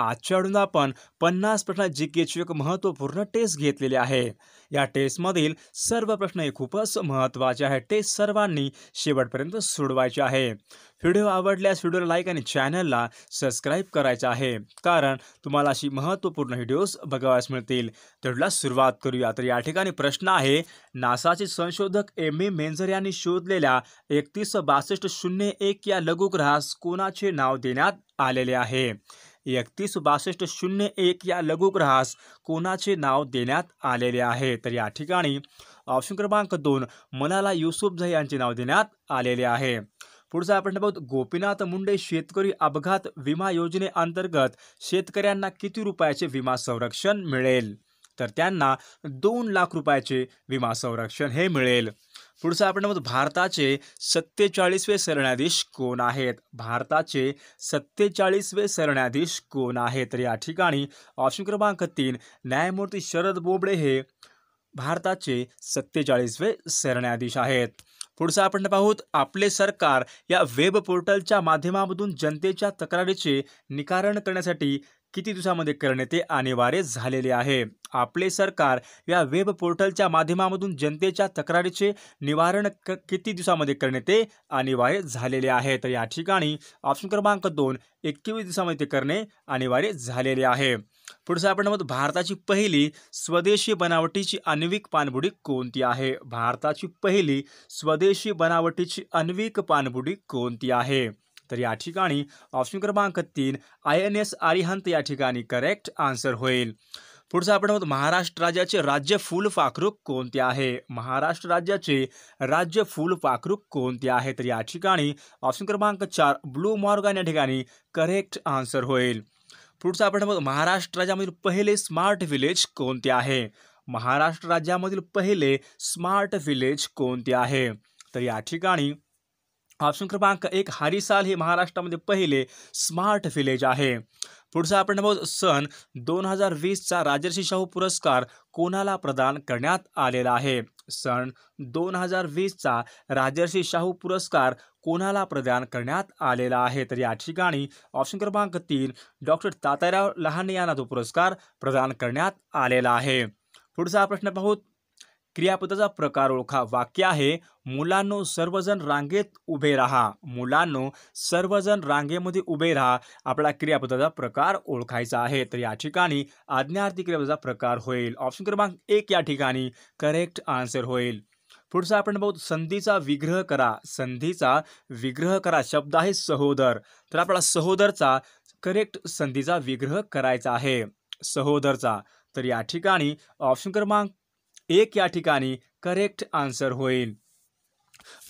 आजच्याडून आपण पन्नास प्रश्न ची एक महत्त्वपूर्ण टेस्ट घेतलेली आहे या टेस्टमधील सर्व प्रश्न हे खूपच महत्त्वाचे आहेत टेस्ट सर्वांनी शेवटपर्यंत सोडवायचे आहे व्हिडिओ आवडल्यास व्हिडिओला लाईक आणि चॅनलला सबस्क्राईब करायचं आहे कारण तुम्हाला अशी महत्त्वपूर्ण व्हिडिओज बघाव्यास मिळतील तेवढ्या सुरुवात करूया तर या ठिकाणी प्रश्न आहे नासाचे संशोधक एम ए मेंझर यांनी शोधलेल्या एकतीस बासष्ट शून्य एक या लघुग्रहास कोणाचे नाव देण्यात आलेले आहे एकतीस बासष्ट शून्य एक या लघुग्रहास कोणाचे नाव देण्यात आलेले आहे तर या ठिकाणी ऑप्शन क्रमांक दोन मलाला युसुफझई यांचे नाव देण्यात आलेले आहे पुढचा आपण बघू गोपीनाथ मुंडे शेतकरी अपघात विमा योजनेअंतर्गत शेतकऱ्यांना किती रुपयाचे विमा संरक्षण मिळेल तर त्यांना दोन लाख रुपयाचे विमा संरक्षण हे मिळेल पुढचं आपण भारताचे सत्तेचाळीसवे सरन्यायाधीश कोण आहेत भारताचे सत्तेचाळीसवे सरन्यायाधीश कोण आहेत तर या ठिकाणी ऑप्शन क्रमांक तीन न्यायमूर्ती शरद बोबडे हे भारताचे सत्तेचाळीसवे सरन्यायाधीश आहेत पुढचं आपण पाहूत आपले सरकार या वेब पोर्टलच्या माध्यमामधून जनतेच्या तक्रारीचे निकारण करण्यासाठी किती दिवसामध्ये करणे ते अनिवार्य झालेले आहे आपले सरकार या वेब पोर्टलच्या माध्यमामधून जनतेच्या तक्रारीचे निवारण क किती दिवसामध्ये करणे ते अनिवार्य झालेले आहे तर या ठिकाणी ऑप्शन क्रमांक दोन एकवीस दिवसामध्ये ते करणे अनिवार्य झालेले आहे पुढचं आपण भारताची पहिली स्वदेशी बनावटीची आण्विक पाणबुडी कोणती आहे भारताची पहिली स्वदेशी बनावटीची आण्विक पाणबुडी कोणती आहे तर या ठिकाणी ऑप्शन क्रमांक तीन आय एन एस आरिहंत या ठिकाणी करेक्ट आन्सर होईल पुढचं आपण आहोत महाराष्ट्र राज्याचे राज्य फूल फाखरूक कोणते आहे महाराष्ट्र राज्याचे राज्य फूल फाखरूक कोणते आहे तर या ठिकाणी ऑप्शन क्रमांक चार ब्लू मॉर्गन या ठिकाणी करेक्ट आन्सर होईल पुढचं आपण आहोत महाराष्ट्र राज्यामधील पहिले स्मार्ट विलेज कोणते आहे महाराष्ट्र राज्यामधील पहिले स्मार्ट विलेज कोणते आहे तर या ठिकाणी ऑप्शन क्रमांक एक हरिसाल हे महाराष्ट्रामध्ये पहिले स्मार्ट व्हिलेज आहे पुढचा आपण बघू सन दोन हजार वीसचा राजर्षी शाहू पुरस्कार कोणाला प्रदान करण्यात आलेला आहे सन दोन हजार वीसचा राजर्षी शाहू पुरस्कार कोणाला प्रदान करण्यात आलेला आहे तर या ठिकाणी ऑप्शन क्रमांक तीन डॉक्टर तात्याराव लहाने यांना तो पुरस्कार प्रदान करण्यात आलेला आहे पुढचा प्रश्न पाहू क्रियापदाचा प्रकार ओळखा वाक्य आहे मुलांनो सर्वजण रांगेत उभे राहा मुलांनो सर्वजण रांगेमध्ये उभे राहा आपला क्रियापदाचा प्रकार ओळखायचा आहे तर या ठिकाणी आज्ञार्थी क्रियापदाचा प्रकार होईल ऑप्शन क्रमांक एक या ठिकाणी करेक्ट आन्सर होईल पुढचं आपण बघू संधीचा विग्रह करा संधीचा विग्रह करा शब्द आहे सहोदर तर आपला सहोदरचा करेक्ट संधीचा विग्रह करायचा आहे सहोदरचा तर या ठिकाणी ऑप्शन क्रमांक एक या ठिकाणी करेक्ट आन्सर होईल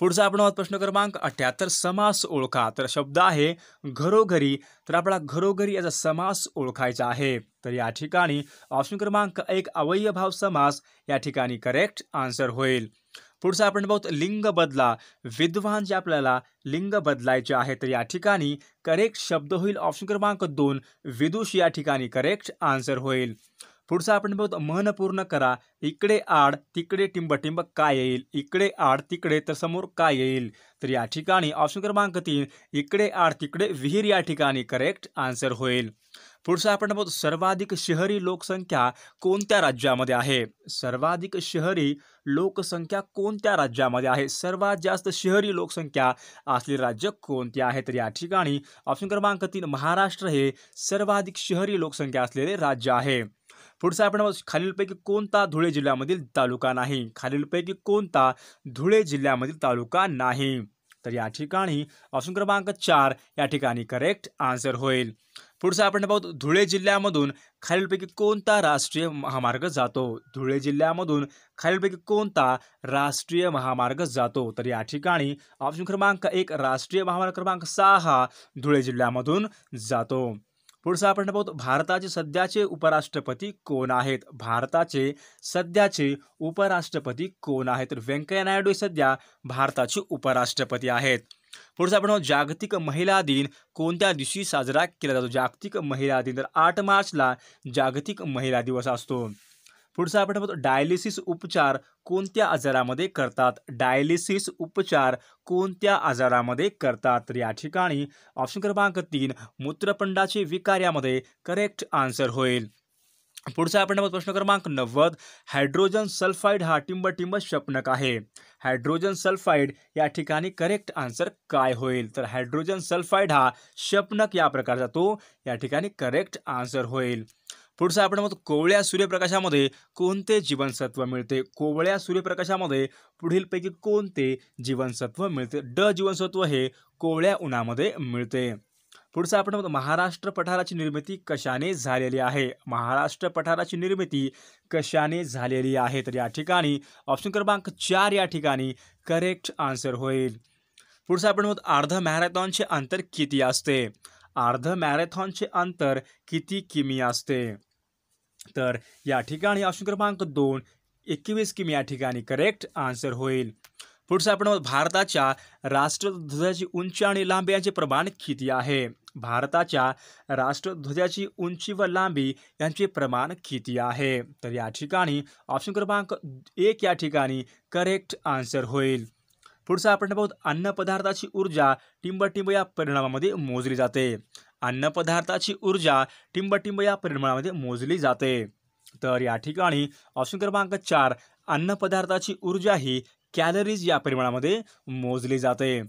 पुढचा आपण आहोत प्रश्न क्रमांक अठ्याहत्तर समास ओळखा तर शब्द आहे घरोघरी तर आपला घरोघरी याचा समास ओळखायचा आहे तर या ठिकाणी ऑप्शन क्रमांक एक अवयभाव समास या ठिकाणी करेक्ट आन्सर होईल पुढचा आपण बहुत लिंग बदला विद्वान जे आपल्याला लिंग बदलायचे आहे तर या ठिकाणी करेक्ट शब्द होईल ऑप्शन क्रमांक दोन विदुष या ठिकाणी करेक्ट आन्सर होईल पुढचा आपण बघतो मन पूर्ण करा इकडे आड तिकडे टिंब काय येईल इकडे आड तिकडे तर समोर काय येईल तर या ठिकाणी ऑप्शन क्रमांक तीन इकडे आड तिकडे विहीर या ठिकाणी करेक्ट आन्सर होईल पुढचा आपण बघतो सर्वाधिक शहरी लोकसंख्या कोणत्या राज्यामध्ये आहे सर्वाधिक शहरी लोकसंख्या कोणत्या राज्यामध्ये आहे सर्वात जास्त शहरी लोकसंख्या असलेले राज्य कोणते आहे तर या ठिकाणी ऑप्शन क्रमांक तीन महाराष्ट्र हे सर्वाधिक शहरी लोकसंख्या असलेले राज्य आहे पुढचा आपण खालीलपैकी कोणता धुळे जिल्ह्यामधील तालुका नाही खालीलपैकी कोणता धुळे जिल्ह्यामधील तालुका नाही तर या ठिकाणी ऑप्शन क्रमांक चार या ठिकाणी करेक्ट आन्सर होईल पुढचं आपण पाहू धुळे जिल्ह्यामधून खालीलपैकी कोणता राष्ट्रीय महामार्ग जातो धुळे जिल्ह्यामधून खालीलपैकी कोणता राष्ट्रीय महामार्ग जातो तर या ठिकाणी ऑप्शन क्रमांक एक राष्ट्रीय महामार्ग क्रमांक सहा धुळे जिल्ह्यामधून जातो पुढचं आपण बघतो भारताचे सध्याचे उपराष्ट्रपती कोण आहेत भारताचे सध्याचे उपराष्ट्रपती कोण आहेत तर व्यंकय्या नायडू सध्या भारताचे उपराष्ट्रपती आहेत पुढचं आपण जागतिक महिला दिन कोणत्या दिवशी साजरा केला जातो जागतिक महिला दिन तर आठ मार्चला जागतिक महिला दिवस असतो पुढचा आपण बघतो डायलिसिस उपचार कोणत्या आजारामध्ये करतात डायलिसिस उपचार कोणत्या आजारामध्ये करतात तर या ठिकाणी ऑप्शन क्रमांक तीन मूत्रपंडाचे विकार यामध्ये करेक्ट आन्सर होईल पुढचा आपण प्रश्न क्रमांक नव्वद हायड्रोजन सल्फाईड हा टिंब टिंब शपनक आहे हायड्रोजन सल्फाईड या ठिकाणी करेक्ट आन्सर काय होईल तर हायड्रोजन सल्फाईड हा शपनक या प्रकारचा तो या ठिकाणी करेक्ट आन्सर होईल पुढचं आपण मग कोवळ्या सूर्यप्रकाशामध्ये कोणते जीवनसत्व मिळते कोवळ्या सूर्यप्रकाशामध्ये पुढीलपैकी कोणते जीवनसत्व मिळते ड जीवनसत्व हे कोवळ्या उन्हामध्ये मिळते पुढचं आपण महाराष्ट्र पठाराची निर्मिती कशाने झालेली आहे महाराष्ट्र पठाराची निर्मिती कशाने झालेली आहे तर या ठिकाणी ऑप्शन क्रमांक चार या ठिकाणी करेक्ट आन्सर होईल पुढचं आपण अर्ध मॅरेथॉनचे अंतर किती असते अर्ध मॅरेथॉनचे अंतर किती किमी असते तर या ठिकाणी ऑप्शन क्रमांक दोन एकवीस किमी या ठिकाणी करेक्ट आन्सर होईल पुढचं आपण भारताच्या राष्ट्रध्वजाची उंची आणि लांबी यांचे प्रमाण किती आहे भारताच्या राष्ट्रध्वजाची उंची व लांबी यांचे प्रमाण किती आहे तर या ठिकाणी ऑप्शन क्रमांक एक या ठिकाणी करेक्ट आन्सर होईल पुढचं आपण अन्न पदार्थाची ऊर्जा टिंबटिंब या परिणामामध्ये मोजली जाते अन्नपदार्थाची ऊर्जा टिंबटिंब या परिमाणामध्ये मोजली जाते तर या ठिकाणी ऑप्शन क्रमांक चार अन्नपदार्थाची ऊर्जा ही कॅलरीज या परिमाणामध्ये मोजली जाते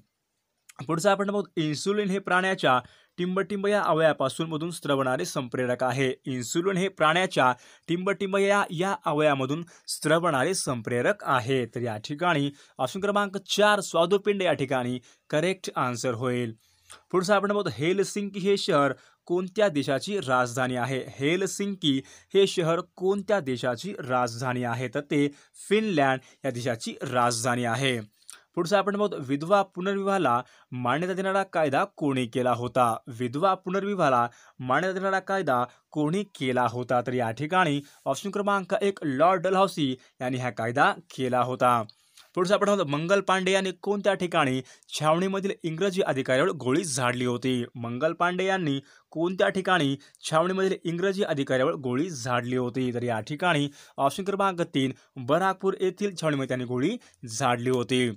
पुढचं आपण बघू इन्सुलिन हे प्राण्याच्या टिंबटिंब या अवयापासून मधून स्त्रवणारे संप्रेरक आहे इन्सुलिन हे प्राण्याच्या टिंबटिंब या या अवयामधून स्त्रवणारे संप्रेरक आहे तर या ठिकाणी ऑप्शन क्रमांक चार स्वादुपिंड या ठिकाणी करेक्ट आन्सर होईल पुढचं आपण बघतो हेलसिंकी हे शहर कोणत्या देशाची राजधानी आहे हेलसिंकी हे शहर कोणत्या देशाची राजधानी आहे तर ते फिनलँड या देशाची राजधानी आहे पुढचं आपण बघतो विधवा पुनर्विवाहाला मान्यता देणारा कायदा कोणी केला होता विधवा पुनर्विवाहाला मान्यता देणारा कायदा कोणी केला होता तर या ठिकाणी ऑप्शन क्रमांक एक लॉर्ड डलहौसी यांनी हा कायदा केला होता पुढचं आपण म्हणतो मंगल पांडे यांनी कोणत्या ठिकाणी छावणीमधील इंग्रजी अधिकाऱ्यावर गोळी झाडली होती मंगल पांडे यांनी कोणत्या ठिकाणी छावणीमधील इंग्रजी अधिकाऱ्यावर गोळी झाडली होती तर या ठिकाणी ऑप्शन क्रमांक तीन बराकपूर येथील छावणीमध्ये त्यांनी गोळी झाडली होती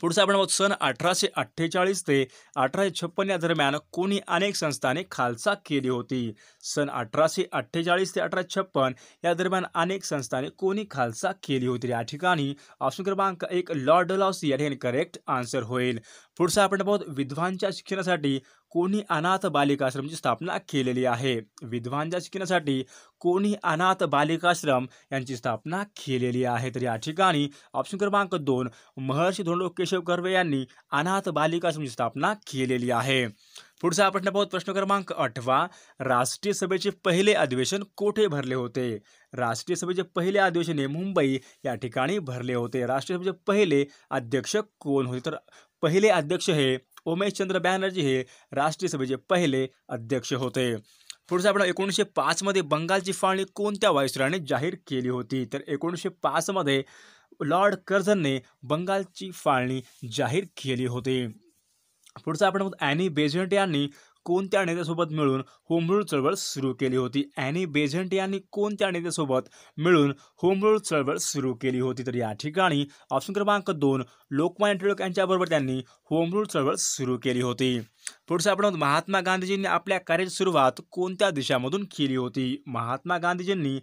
पुढचा आपण बघतो सन अठराशे अठ्ठेचाळीस ते अठराशे छप्पन या दरम्यान कोणी अनेक संस्थाने खालसा केली होती सन अठराशे अठ्ठेचाळीस ते अठराशे छप्पन या दरम्यान अनेक संस्थाने कोणी खालसा केली होती या ठिकाणी ऑप्शन क्रमांक एक लॉर्ड डलॉस या ठिकाणी करेक्ट आन्सर होईल पुढचा आपण बघतो विद्वांच्या शिक्षणासाठी कोणी अनाथ बालिकाश्रमची स्थापना केलेली आहे विधवांच्या शिकण्यासाठी कोणी अनाथ बालिकाश्रम यांची स्थापना केलेली आहे तर या ठिकाणी ऑप्शन क्रमांक दोन महर्षी धोंडो केशव कर्वे यांनी अनाथ बालिकाश्रमची स्थापना केलेली आहे पुढचा प्रश्न पाहू प्रश्न क्रमांक आठवा राष्ट्रीय सभेचे पहिले अधिवेशन कोठे भरले होते राष्ट्रीय सभेचे पहिले अधिवेशन हे मुंबई या ठिकाणी भरले होते राष्ट्रीय सभेचे पहिले अध्यक्ष कोण होते तर पहिले अध्यक्ष हे उमेशचंद्र बॅनर्जी हे राष्ट्रीय सभेचे पहिले अध्यक्ष होते पुढचं आपण एकोणीसशे पाचमध्ये बंगालची फाळणी कोणत्या वायुसराने जाहीर केली होती तर एकोणीसशे पाचमध्ये लॉर्ड कर्झनने बंगालची फाळणी जाहीर केली होती पुढचं आपण ॲनी बेझंट यांनी कोणत्या नेत्यासोबत मिळून होमरूळ चळवळ सुरू केली होती अॅनी बेझंट यांनी कोणत्या नेत्यासोबत मिळून होमरूळ चळवळ सुरू केली होती तर या ठिकाणी ऑप्शन क्रमांक दोन लोकमान्य टिळक यांच्याबरोबर त्यांनी होमरूळ चळवळ सुरू केली होती पुढचं आपण महात्मा गांधीजींनी आपल्या कार्याची सुरुवात कोणत्या देशामधून केली होती महात्मा गांधीजींनी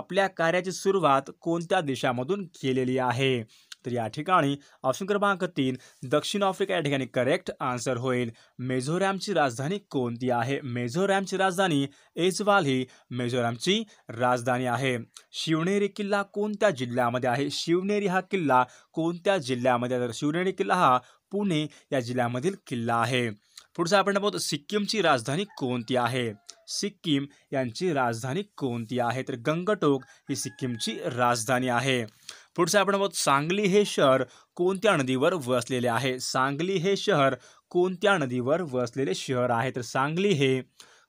आपल्या कार्याची सुरुवात कोणत्या देशामधून केलेली आहे तर या ठिकाणी ऑप्शन क्रमांक तीन दक्षिण आफ्रिका या ठिकाणी करेक्ट आन्सर होईल मेझोरॅमची राजधानी कोणती आहे मेझोरॅमची राजधानी एजवाल ही मेझोरॅमची राजधानी आहे शिवनेरी किल्ला कोणत्या जिल्ह्यामध्ये आहे शिवनेरी हा किल्ला कोणत्या जिल्ह्यामध्ये तर शिवनेरी किल्ला हा पुणे या जिल्ह्यामधील किल्ला आहे पुढचा आपण बघतो सिक्कीमची राजधानी कोणती आहे सिक्कीम यांची राजधानी कोणती आहे तर गंगटोक ही सिक्कीमची राजधानी आहे पुढचं आपण बघतो सांगली हे शहर कोणत्या नदीवर वसलेले आहे सांगली हे शहर कोणत्या नदीवर वसलेले शहर आहे तर सांगली हे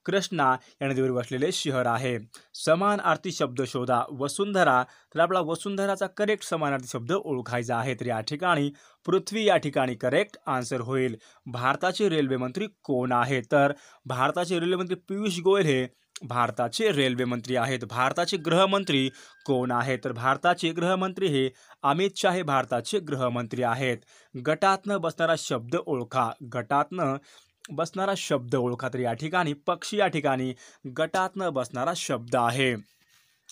कृष्णा या नदीवर वसलेले शहर आहे समानार्थी शब्द शोधा वसुंधरा तर आपला वसुंधराचा करेक्ट समानार्थी शब्द ओळखायचा आहे तर या ठिकाणी पृथ्वी या ठिकाणी करेक्ट आन्सर होईल भारताचे रेल्वे मंत्री कोण आहे तर भारताचे रेल्वे मंत्री पियुष गोयल हे भारताचे रेल्वे मंत्री आहेत भारताचे गृहमंत्री कोण आहेत तर भारताचे गृहमंत्री हे अमित शाह हे भारताचे गृहमंत्री आहेत गटातनं बसणारा शब्द ओळखा गटातनं बसणारा शब्द ओळखा तर या ठिकाणी पक्षी या ठिकाणी गटातनं बसणारा शब्द आहे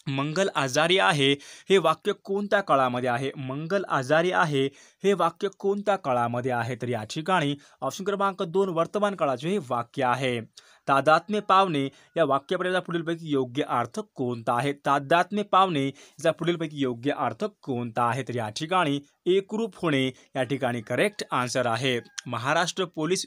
मंगल आजारी आहे हे वाक्य कोणत्या काळामध्ये आहे मंगल आजारी आहे हे वाक्य कोणत्या काळामध्ये आहे तर या ठिकाणी ऑप्शन क्रमांक दोन वर्तमान काळाचे हे वाक्य आहे तादात्म्य पावणे या वाक्यापर्यंतचा पुढीलपैकी योग्य अर्थ कोणता आहे तादात्म्य पावणे याचा पुढीलपैकी योग्य अर्थ कोणता आहे तर या ठिकाणी एकरूप होणे या ठिकाणी करेक्ट आन्सर आहे महाराष्ट्र पोलीस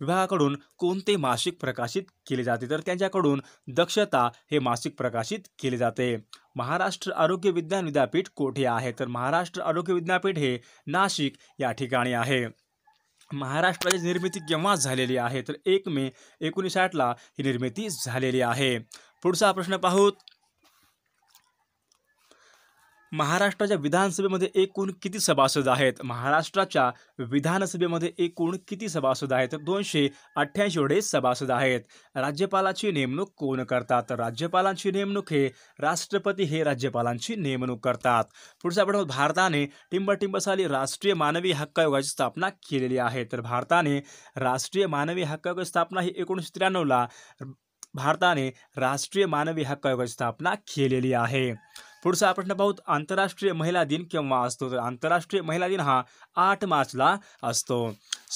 विभागाकडून कोणते मासिक प्रकाशित केले जाते तर त्यांच्याकडून दक्षता हे मासिक प्रकाशित केले जाते महाराष्ट्र आरोग्य विज्ञान विद्यापीठ कोठे आहे तर महाराष्ट्र आरोग्य विद्यापीठ हे नाशिक या ठिकाणी आहे महाराष्ट्राची निर्मिती केव्हा झालेली आहे तर एक मे एकोणीसशे आठला ही निर्मिती झालेली आहे पुढचा प्रश्न पाहूत महाराष्ट्राच्या विधानसभेमध्ये एकूण किती सभासद आहेत महाराष्ट्राच्या विधानसभेमध्ये एकूण किती सभासद आहेत दोनशे अठ्ठ्याऐंशी एवढे सभासद आहेत राज्यपालाची नेमणूक कोण करतात राज्यपालांची नेमणूक हे राष्ट्रपती हे राज्यपालांची नेमणूक करतात पुढचं आपण भारताने टिंबटिंब साली राष्ट्रीय मानवी हक्क आयोगाची स्थापना केलेली आहे तर भारताने राष्ट्रीय मानवी हक्क आयोगाची स्थापना ही एकोणीसशे त्र्याण्णवला भारताने राष्ट्रीय मानवी हक्क आयोगाची स्थापना केलेली आहे पुढचा प्रश्न पाहू आंतरराष्ट्रीय महिला दिन केव्हा असतो तर आंतरराष्ट्रीय महिला दिन हा आठ मार्चला असतो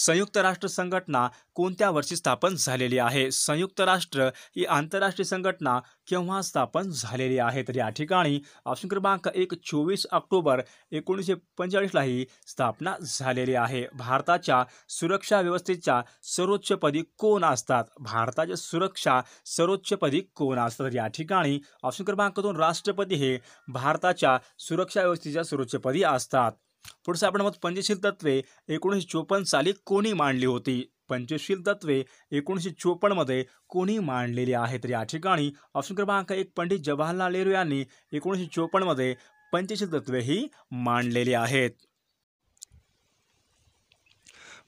संयुक्त राष्ट्र संघटना कोणत्या वर्षी स्थापन झालेली आहे संयुक्त राष्ट्र ही आंतरराष्ट्रीय संघटना केव्हा स्थापन झालेली आहे तर या ठिकाणी ऑप्शन क्रमांक एक चोवीस ऑक्टोबर एकोणीसशे पंचेचाळीसला ही स्थापना झालेली आहे भारताच्या सुरक्षा व्यवस्थेच्या सर्वोच्चपदी कोण असतात भारताच्या सुरक्षा सर्वोच्चपदी कोण असतात या ठिकाणी ऑप्शन क्रमांक दोन राष्ट्रपती हे भारताच्या सुरक्षा व्यवस्थेच्या सर्वोच्चपदी असतात पुढचं आपण मग पंचशील तत्वे एकोणीसशे चोपन्न साली कोणी मांडली होती पंचशील तत्वे एकोणीसशे चोपन्नमध्ये कोणी मांडलेली आहेत तर या ठिकाणी ऑप्शन क्रमांक एक पंडित जवाहरलाल नेहरू यांनी एकोणीसशे चोपन्नमध्ये पंचशील तत्वे ही मांडलेली आहेत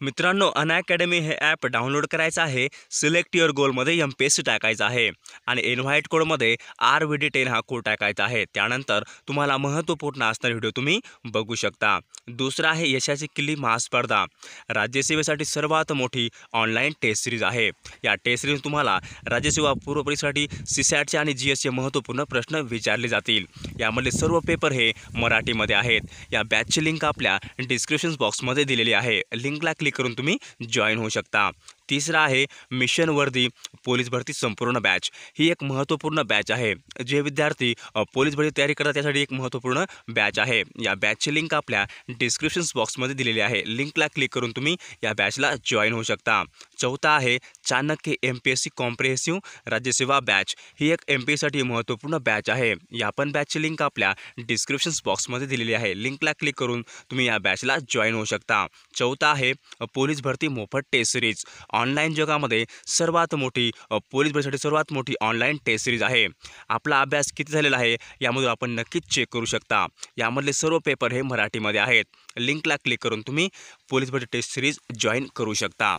मित्रांनो अना अकॅडमी हे ॲप डाउनलोड करायचं आहे सिलेक्ट युअर गोलमध्ये एम पी एस सी टाकायचं आहे आणि इन्व्हाइट कोडमध्ये आर व्ही डी टेन हा कोड टाकायचा आहे त्यानंतर तुम्हाला महत्त्वपूर्ण असणारे व्हिडिओ तुम्ही बघू शकता दुसरा आहे यशाची किल्ली महास्पर्धा राज्यसेवेसाठी सर्वात मोठी ऑनलाईन टेस्ट सिरीज आहे या टेस्ट सिरीज तुम्हाला राज्यसेवा पूर्वपरीसाठी सी सॅटचे आणि जी एसचे महत्त्वपूर्ण प्रश्न विचारले जातील यामधले सर्व पेपर हे मराठीमध्ये आहेत या बॅचची लिंक आपल्या डिस्क्रिप्शन बॉक्समध्ये दिलेली आहे लिंकला क्लिक क्लिक करून तुम्ही जॉईन होऊ शकता तिसरा आहे मिशन वर्दी पोलीस भरती संपूर्ण बॅच ही एक महत्त्वपूर्ण बॅच आहे जे विद्यार्थी पोलीस भरती तयारी करतात त्यासाठी एक महत्त्वपूर्ण बॅच आहे या बॅचची लिंक आपल्या डिस्क्रिप्शन बॉक्समध्ये दिलेली आहे लिंकला क्लिक करून तुम्ही या बॅचला जॉईन होऊ शकता चौथा आहे Chanakya M P S C comprehensive राज्यसेवा बॅच ही एक एम पी एससाठी महत्त्वपूर्ण बॅच आहे या पण बॅचची लिंक आपल्या डिस्क्रिप्शन बॉक्समध्ये दिलेली आहे लिंकला क्लिक करून तुम्ही या बॅचला जॉईन होऊ शकता चौथा आहे पोलीस भरती मोफत टेस्ट सिरीज ऑनलाईन जगामध्ये सर्वात मोठी पोलीस भरतीसाठी सर्वात मोठी ऑनलाईन टेस्ट सिरीज आहे आपला अभ्यास किती झालेला आहे यामधून आपण नक्कीच चेक करू शकता यामधले सर्व पेपर हे मराठीमध्ये आहेत लिंकला क्लिक करून तुम्ही पोलीस भरती टेस्ट सिरीज जॉईन करू शकता